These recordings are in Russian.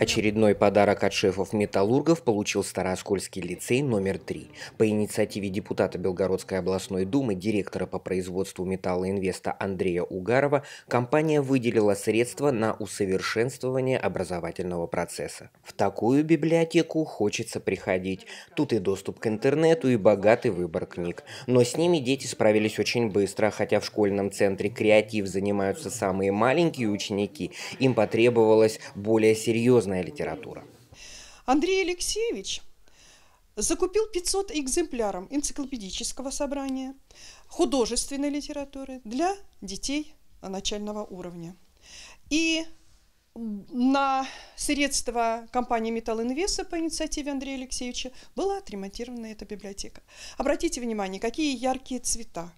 Очередной подарок от шефов-металлургов получил Староскольский лицей номер 3. По инициативе депутата Белгородской областной думы, директора по производству металлоинвеста Андрея Угарова, компания выделила средства на усовершенствование образовательного процесса. В такую библиотеку хочется приходить. Тут и доступ к интернету, и богатый выбор книг. Но с ними дети справились очень быстро, хотя в школьном центре «Креатив» занимаются самые маленькие ученики, им потребовалось более серьезное серьезная литература. Андрей Алексеевич закупил 500 экземпляров энциклопедического собрания художественной литературы для детей начального уровня. И на средства компании «Металл Инвеста» по инициативе Андрея Алексеевича была отремонтирована эта библиотека. Обратите внимание, какие яркие цвета,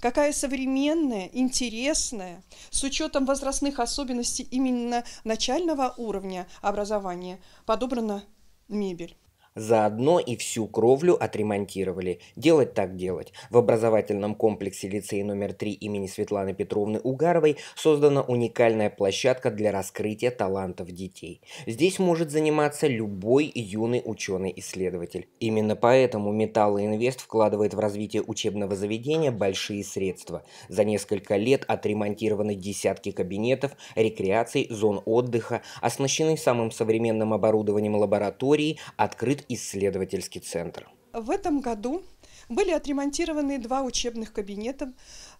какая современная, интересная, с учетом возрастных особенностей именно начального уровня образования подобрана мебель. Заодно и всю кровлю отремонтировали. Делать так делать. В образовательном комплексе лицея номер 3 имени Светланы Петровны Угаровой создана уникальная площадка для раскрытия талантов детей. Здесь может заниматься любой юный ученый-исследователь. Именно поэтому Металл Инвест вкладывает в развитие учебного заведения большие средства. За несколько лет отремонтированы десятки кабинетов, рекреаций, зон отдыха, оснащены самым современным оборудованием лаборатории, открыт исследовательский центр. В этом году были отремонтированы два учебных кабинета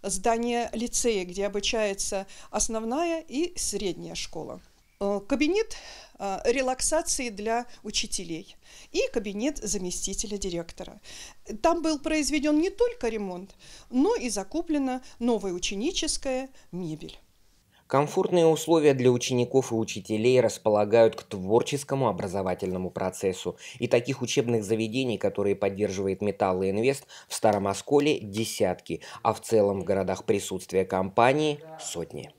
здания лицея, где обучается основная и средняя школа. Э, кабинет э, релаксации для учителей и кабинет заместителя директора. Там был произведен не только ремонт, но и закуплена новая ученическая мебель. Комфортные условия для учеников и учителей располагают к творческому образовательному процессу, и таких учебных заведений, которые поддерживает Металл Инвест, в Старом Осколе десятки, а в целом в городах присутствия компании сотни.